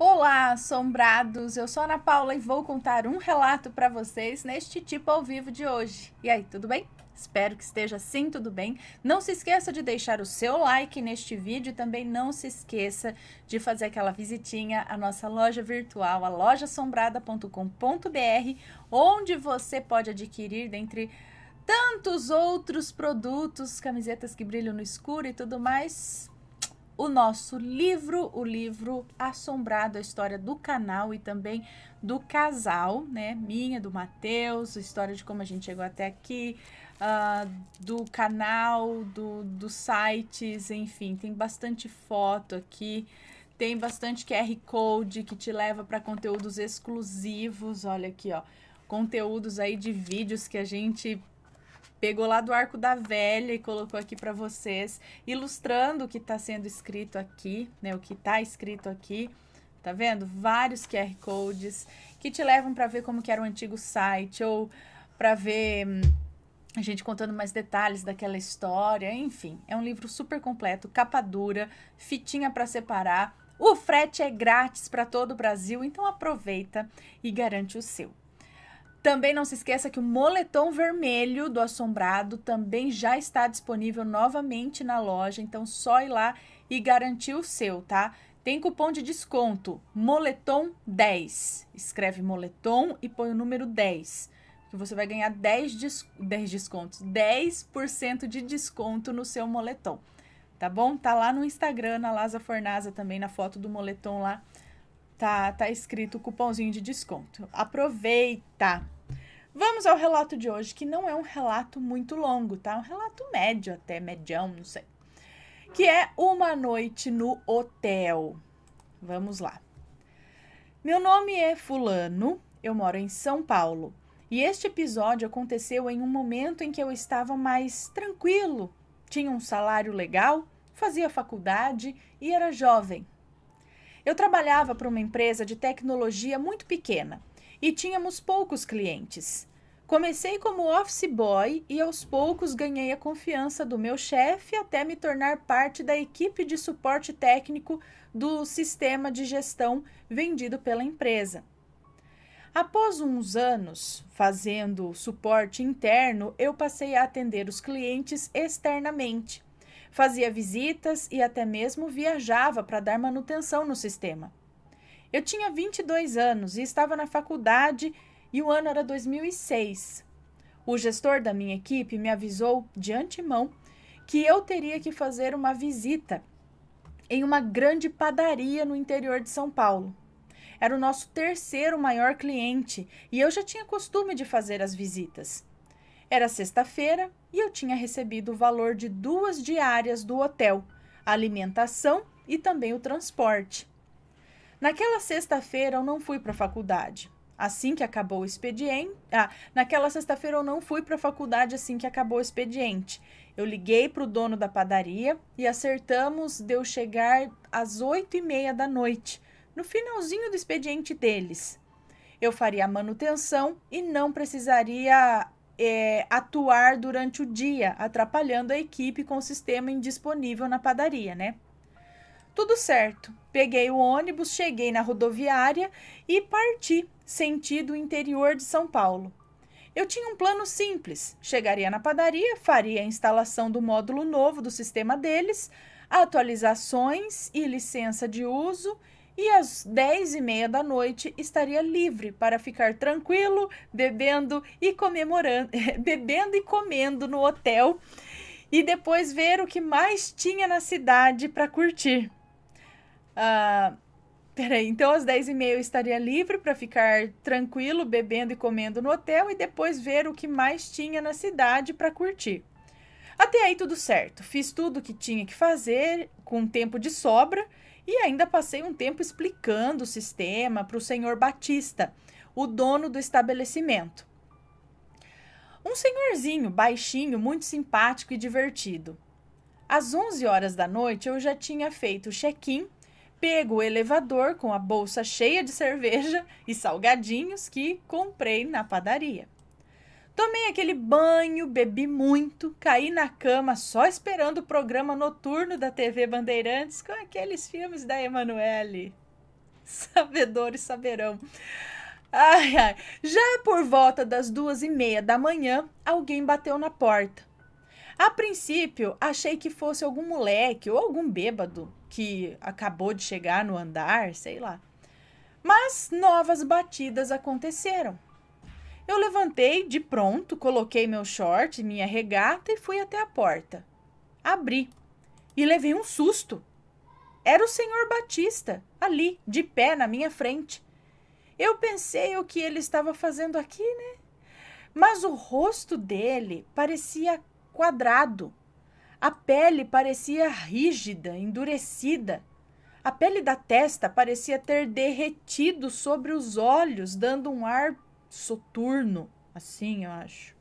Olá, assombrados! Eu sou Ana Paula e vou contar um relato para vocês neste tipo ao vivo de hoje. E aí, tudo bem? Espero que esteja sim tudo bem. Não se esqueça de deixar o seu like neste vídeo e também não se esqueça de fazer aquela visitinha à nossa loja virtual, a lojasombrada.com.br, onde você pode adquirir dentre tantos outros produtos, camisetas que brilham no escuro e tudo mais, o nosso livro, o livro Assombrado, a história do canal e também do casal, né? Minha, do Matheus, a história de como a gente chegou até aqui, uh, do canal, do, dos sites, enfim, tem bastante foto aqui. Tem bastante QR Code que te leva para conteúdos exclusivos. Olha aqui, ó. Conteúdos aí de vídeos que a gente pegou lá do arco da velha e colocou aqui para vocês, ilustrando o que está sendo escrito aqui, né? O que está escrito aqui. Tá vendo? Vários QR codes que te levam para ver como era o antigo site ou para ver hum, a gente contando mais detalhes daquela história, enfim, é um livro super completo, capa dura, fitinha para separar. O frete é grátis para todo o Brasil, então aproveita e garante o seu. Também não se esqueça que o moletom vermelho do Assombrado também já está disponível novamente na loja, então só ir lá e garantir o seu, tá? Tem cupom de desconto, moletom 10. Escreve moletom e põe o número 10, que você vai ganhar 10, des 10 descontos, 10% de desconto no seu moletom, tá bom? Tá lá no Instagram, na Laza Fornaza também, na foto do moletom lá, Tá, tá escrito o cupomzinho de desconto. Aproveita! Vamos ao relato de hoje, que não é um relato muito longo, tá? É um relato médio até, medião, não sei. Que é Uma Noite no Hotel. Vamos lá. Meu nome é Fulano, eu moro em São Paulo. E este episódio aconteceu em um momento em que eu estava mais tranquilo, tinha um salário legal, fazia faculdade e era jovem. Eu trabalhava para uma empresa de tecnologia muito pequena e tínhamos poucos clientes. Comecei como office boy e aos poucos ganhei a confiança do meu chefe até me tornar parte da equipe de suporte técnico do sistema de gestão vendido pela empresa. Após uns anos fazendo suporte interno, eu passei a atender os clientes externamente fazia visitas e até mesmo viajava para dar manutenção no sistema. Eu tinha 22 anos e estava na faculdade e o ano era 2006. O gestor da minha equipe me avisou de antemão que eu teria que fazer uma visita em uma grande padaria no interior de São Paulo. Era o nosso terceiro maior cliente e eu já tinha costume de fazer as visitas. Era sexta-feira e eu tinha recebido o valor de duas diárias do hotel, a alimentação e também o transporte. Naquela sexta-feira eu não fui para a faculdade. Assim que acabou o expediente, ah, naquela sexta-feira eu não fui para a faculdade assim que acabou o expediente. Eu liguei para o dono da padaria e acertamos de eu chegar às oito e meia da noite, no finalzinho do expediente deles. Eu faria a manutenção e não precisaria é, atuar durante o dia, atrapalhando a equipe com o sistema indisponível na padaria, né? Tudo certo. Peguei o ônibus, cheguei na rodoviária e parti, sentido interior de São Paulo. Eu tinha um plano simples: chegaria na padaria, faria a instalação do módulo novo do sistema deles, atualizações e licença de uso e às 10 e meia da noite estaria livre para ficar tranquilo, bebendo e comemorando, bebendo e comendo no hotel e depois ver o que mais tinha na cidade para curtir. Ah, peraí, então às 10 e meia eu estaria livre para ficar tranquilo, bebendo e comendo no hotel e depois ver o que mais tinha na cidade para curtir. Até aí tudo certo, fiz tudo o que tinha que fazer com tempo de sobra e ainda passei um tempo explicando o sistema para o senhor Batista, o dono do estabelecimento. Um senhorzinho, baixinho, muito simpático e divertido. Às 11 horas da noite eu já tinha feito o check-in, pego o elevador com a bolsa cheia de cerveja e salgadinhos que comprei na padaria. Tomei aquele banho, bebi muito, caí na cama só esperando o programa noturno da TV Bandeirantes com aqueles filmes da Emanuele. Sabedores saberão. Ai, ai. Já por volta das duas e meia da manhã, alguém bateu na porta. A princípio, achei que fosse algum moleque ou algum bêbado que acabou de chegar no andar, sei lá. Mas novas batidas aconteceram eu levantei de pronto, coloquei meu short, minha regata e fui até a porta. Abri e levei um susto. Era o senhor Batista, ali, de pé na minha frente. Eu pensei o que ele estava fazendo aqui, né? Mas o rosto dele parecia quadrado. A pele parecia rígida, endurecida. A pele da testa parecia ter derretido sobre os olhos, dando um ar soturno, assim, eu acho.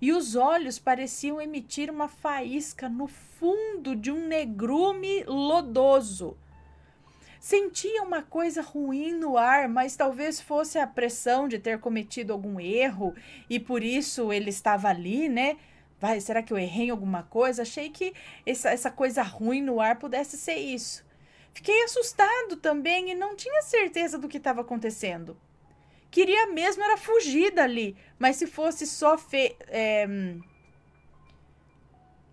E os olhos pareciam emitir uma faísca no fundo de um negrume lodoso. Sentia uma coisa ruim no ar, mas talvez fosse a pressão de ter cometido algum erro e por isso ele estava ali, né? Vai, será que eu errei em alguma coisa? Achei que essa, essa coisa ruim no ar pudesse ser isso. Fiquei assustado também e não tinha certeza do que estava acontecendo queria mesmo era fugir dali. Mas se fosse só fe... É...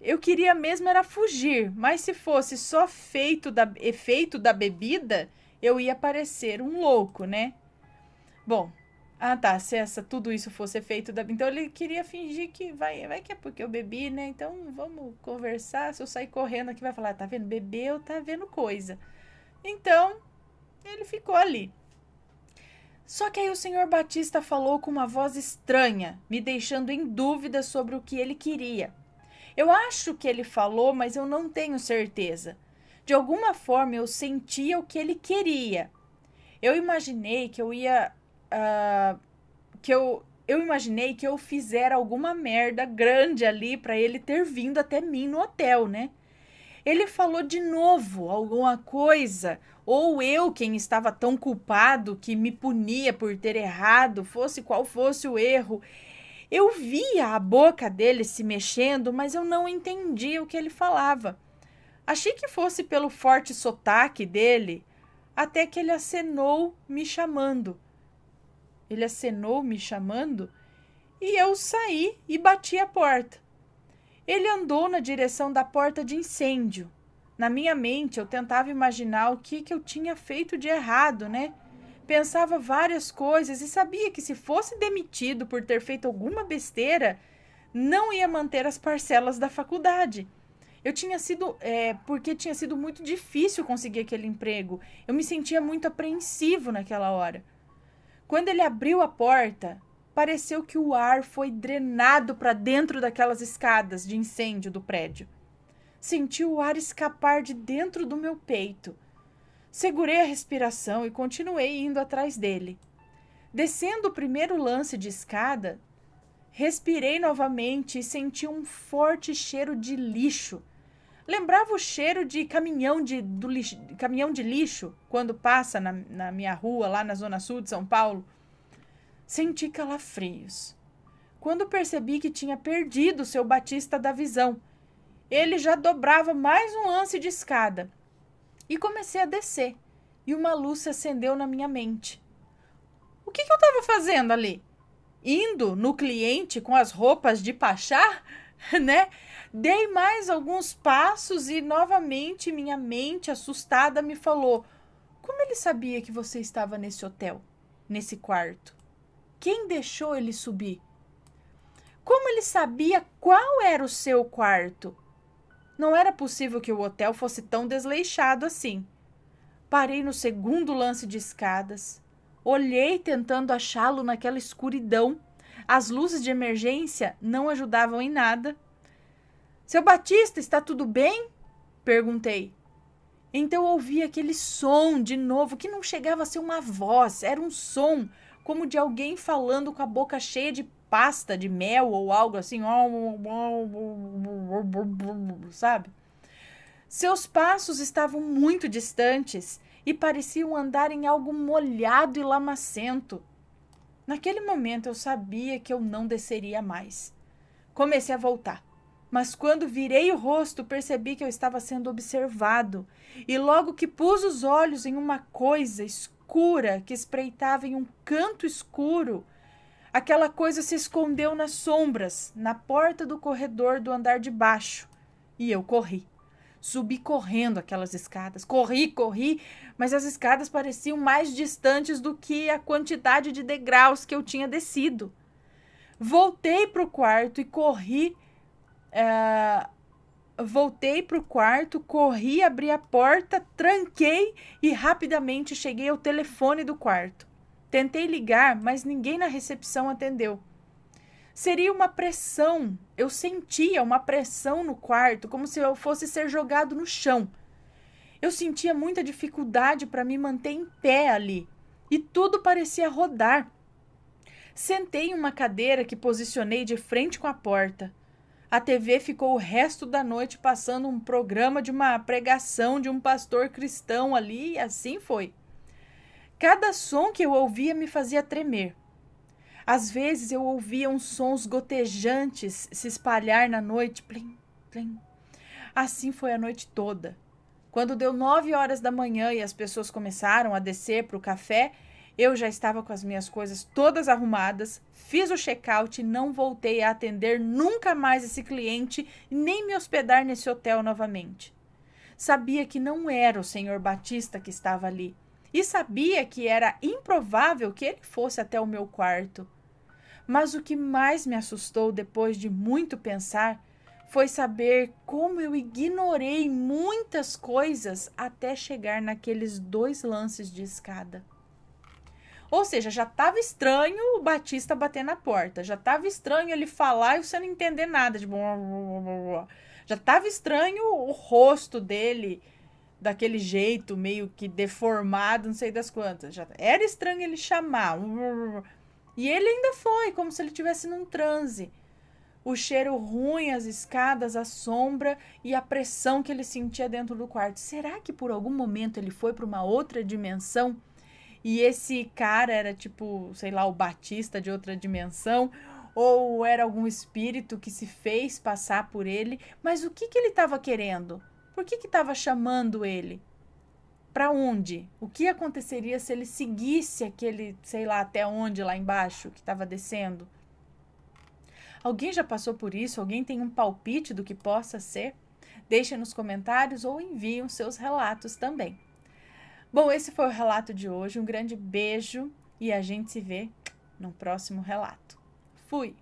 Eu queria mesmo era fugir, mas se fosse só feito da... efeito da bebida, eu ia parecer um louco, né? Bom, ah tá, se essa, tudo isso fosse efeito da... Então ele queria fingir que vai, vai que é porque eu bebi, né? Então vamos conversar, se eu sair correndo aqui vai falar, tá vendo, bebeu, tá vendo coisa. Então, ele ficou ali. Só que aí o senhor Batista falou com uma voz estranha, me deixando em dúvida sobre o que ele queria. Eu acho que ele falou, mas eu não tenho certeza. De alguma forma eu sentia o que ele queria. Eu imaginei que eu ia. Uh, que eu, eu imaginei que eu fizera alguma merda grande ali para ele ter vindo até mim no hotel, né? ele falou de novo alguma coisa, ou eu, quem estava tão culpado que me punia por ter errado, fosse qual fosse o erro. Eu via a boca dele se mexendo, mas eu não entendia o que ele falava. Achei que fosse pelo forte sotaque dele, até que ele acenou me chamando. Ele acenou me chamando e eu saí e bati a porta. Ele andou na direção da porta de incêndio. Na minha mente, eu tentava imaginar o que, que eu tinha feito de errado, né? Pensava várias coisas e sabia que se fosse demitido por ter feito alguma besteira, não ia manter as parcelas da faculdade. Eu tinha sido. É, porque tinha sido muito difícil conseguir aquele emprego. Eu me sentia muito apreensivo naquela hora. Quando ele abriu a porta, pareceu que o ar foi drenado para dentro daquelas escadas de incêndio do prédio. Senti o ar escapar de dentro do meu peito. Segurei a respiração e continuei indo atrás dele. Descendo o primeiro lance de escada, respirei novamente e senti um forte cheiro de lixo. Lembrava o cheiro de caminhão de, lixo, caminhão de lixo quando passa na, na minha rua, lá na Zona Sul de São Paulo. Senti calafrios. Quando percebi que tinha perdido seu Batista da visão, ele já dobrava mais um lance de escada. E comecei a descer, e uma luz se acendeu na minha mente. O que, que eu estava fazendo ali? Indo no cliente com as roupas de pachá? né? Dei mais alguns passos e novamente minha mente assustada me falou: Como ele sabia que você estava nesse hotel, nesse quarto? Quem deixou ele subir? Como ele sabia qual era o seu quarto? Não era possível que o hotel fosse tão desleixado assim. Parei no segundo lance de escadas. Olhei tentando achá-lo naquela escuridão. As luzes de emergência não ajudavam em nada. Seu Batista, está tudo bem? Perguntei. Então ouvi aquele som de novo que não chegava a ser uma voz, era um som, como de alguém falando com a boca cheia de pasta de mel ou algo assim, sabe? Seus passos estavam muito distantes e pareciam andar em algo molhado e lamacento. Naquele momento eu sabia que eu não desceria mais. Comecei a voltar mas quando virei o rosto, percebi que eu estava sendo observado, e logo que pus os olhos em uma coisa escura que espreitava em um canto escuro, aquela coisa se escondeu nas sombras, na porta do corredor do andar de baixo, e eu corri. Subi correndo aquelas escadas. Corri, corri, mas as escadas pareciam mais distantes do que a quantidade de degraus que eu tinha descido. Voltei para o quarto e corri é, voltei para o quarto, corri, abri a porta, tranquei e rapidamente cheguei ao telefone do quarto. Tentei ligar, mas ninguém na recepção atendeu. Seria uma pressão. Eu sentia uma pressão no quarto, como se eu fosse ser jogado no chão. Eu sentia muita dificuldade para me manter em pé ali e tudo parecia rodar. Sentei em uma cadeira que posicionei de frente com a porta. A TV ficou o resto da noite passando um programa de uma pregação de um pastor cristão ali, e assim foi. Cada som que eu ouvia me fazia tremer. Às vezes eu ouvia uns sons gotejantes se espalhar na noite, plim, plim. Assim foi a noite toda. Quando deu nove horas da manhã e as pessoas começaram a descer para o café, eu já estava com as minhas coisas todas arrumadas, fiz o check-out e não voltei a atender nunca mais esse cliente, nem me hospedar nesse hotel novamente. Sabia que não era o senhor Batista que estava ali e sabia que era improvável que ele fosse até o meu quarto. Mas o que mais me assustou depois de muito pensar foi saber como eu ignorei muitas coisas até chegar naqueles dois lances de escada. Ou seja, já tava estranho o Batista bater na porta, já tava estranho ele falar e você não entender nada, tipo, já tava estranho o rosto dele daquele jeito meio que deformado, não sei das quantas. Já era estranho ele chamar. E ele ainda foi, como se ele tivesse num transe. O cheiro ruim, as escadas, a sombra e a pressão que ele sentia dentro do quarto. Será que por algum momento ele foi para uma outra dimensão? e esse cara era tipo, sei lá, o Batista de outra dimensão, ou era algum espírito que se fez passar por ele, mas o que, que ele estava querendo? Por que estava chamando ele? Para onde? O que aconteceria se ele seguisse aquele, sei lá, até onde lá embaixo que estava descendo? Alguém já passou por isso? Alguém tem um palpite do que possa ser? Deixe nos comentários ou enviem os seus relatos também. Bom, esse foi o relato de hoje. Um grande beijo e a gente se vê no próximo relato. Fui!